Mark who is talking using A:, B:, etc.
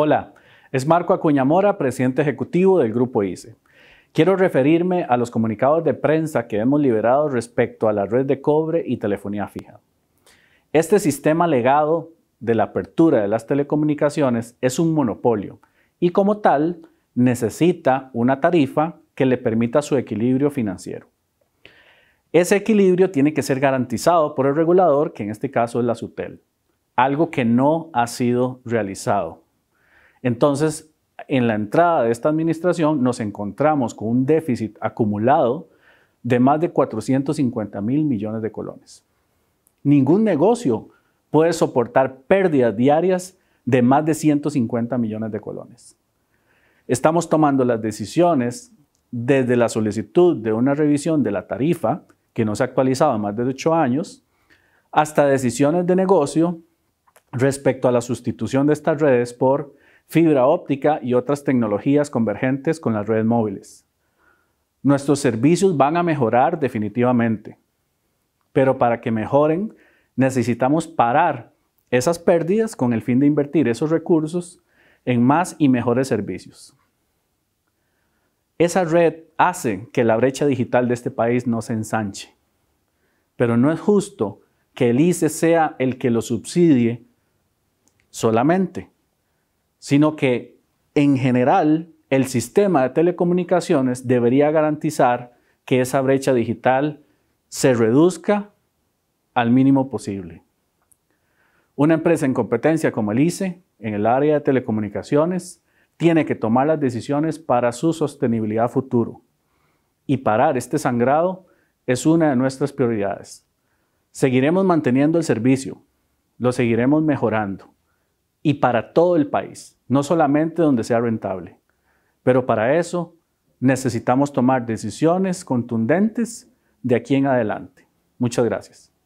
A: Hola, es Marco Acuña Mora, presidente ejecutivo del Grupo ICE. Quiero referirme a los comunicados de prensa que hemos liberado respecto a la red de cobre y telefonía fija. Este sistema legado de la apertura de las telecomunicaciones es un monopolio y como tal necesita una tarifa que le permita su equilibrio financiero. Ese equilibrio tiene que ser garantizado por el regulador, que en este caso es la SUTEL, algo que no ha sido realizado entonces, en la entrada de esta administración nos encontramos con un déficit acumulado de más de 450 mil millones de colones. Ningún negocio puede soportar pérdidas diarias de más de 150 millones de colones. Estamos tomando las decisiones desde la solicitud de una revisión de la tarifa, que no se ha actualizado más de 8 años, hasta decisiones de negocio respecto a la sustitución de estas redes por fibra óptica y otras tecnologías convergentes con las redes móviles. Nuestros servicios van a mejorar definitivamente, pero para que mejoren necesitamos parar esas pérdidas con el fin de invertir esos recursos en más y mejores servicios. Esa red hace que la brecha digital de este país no se ensanche, pero no es justo que el ICE sea el que lo subsidie solamente sino que en general el sistema de telecomunicaciones debería garantizar que esa brecha digital se reduzca al mínimo posible. Una empresa en competencia como el ICE, en el área de telecomunicaciones, tiene que tomar las decisiones para su sostenibilidad futuro. Y parar este sangrado es una de nuestras prioridades. Seguiremos manteniendo el servicio, lo seguiremos mejorando, y para todo el país, no solamente donde sea rentable. Pero para eso necesitamos tomar decisiones contundentes de aquí en adelante. Muchas gracias.